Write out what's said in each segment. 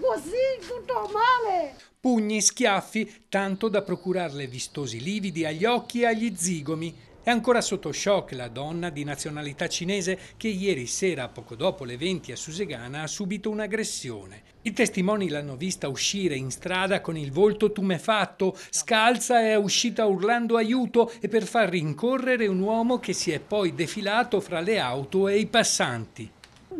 così, tutto male! Pugni, schiaffi, tanto da procurarle vistosi lividi agli occhi e agli zigomi. È ancora sotto shock la donna di nazionalità cinese che ieri sera, poco dopo le 20 a Susegana, ha subito un'aggressione. I testimoni l'hanno vista uscire in strada con il volto tumefatto, scalza e è uscita urlando aiuto e per far rincorrere un uomo che si è poi defilato fra le auto e i passanti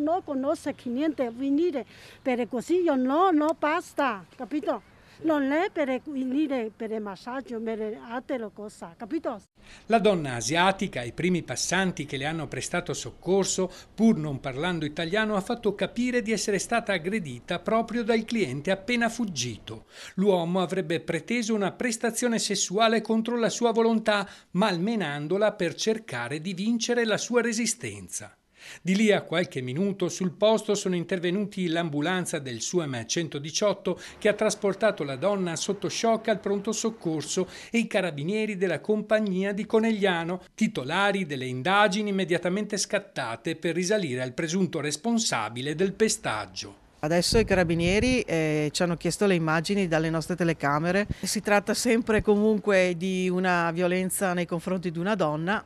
no conosce niente a venire per così, io no, no, basta, capito? non è per venire per il massaggio, per altre cose, capito? La donna asiatica, i primi passanti che le hanno prestato soccorso, pur non parlando italiano, ha fatto capire di essere stata aggredita proprio dal cliente appena fuggito. L'uomo avrebbe preteso una prestazione sessuale contro la sua volontà, malmenandola per cercare di vincere la sua resistenza. Di lì a qualche minuto sul posto sono intervenuti l'ambulanza del SUEM 118 che ha trasportato la donna sotto shock al pronto soccorso e i carabinieri della compagnia di Conegliano, titolari delle indagini immediatamente scattate per risalire al presunto responsabile del pestaggio. Adesso i carabinieri eh, ci hanno chiesto le immagini dalle nostre telecamere. Si tratta sempre comunque di una violenza nei confronti di una donna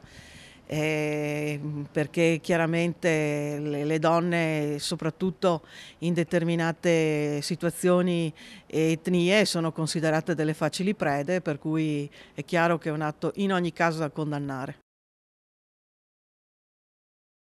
eh, perché chiaramente le, le, donne, soprattutto in determinate situazioni e etnie, sono considerate delle facili prede, per cui è chiaro che è un atto in ogni caso da condannare.